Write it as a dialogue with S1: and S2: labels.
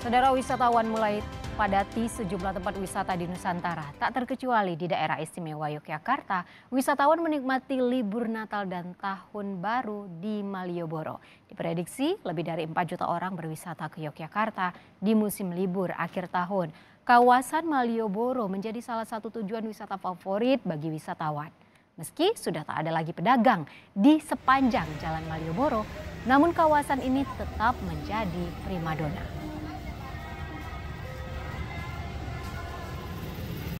S1: Saudara wisatawan mulai padati sejumlah tempat wisata di Nusantara. Tak terkecuali di daerah istimewa Yogyakarta, wisatawan menikmati libur Natal dan Tahun Baru di Malioboro. Diprediksi lebih dari 4 juta orang berwisata ke Yogyakarta di musim libur akhir tahun. Kawasan Malioboro menjadi salah satu tujuan wisata favorit bagi wisatawan. Meski sudah tak ada lagi pedagang di sepanjang Jalan Malioboro, namun kawasan ini tetap menjadi primadona.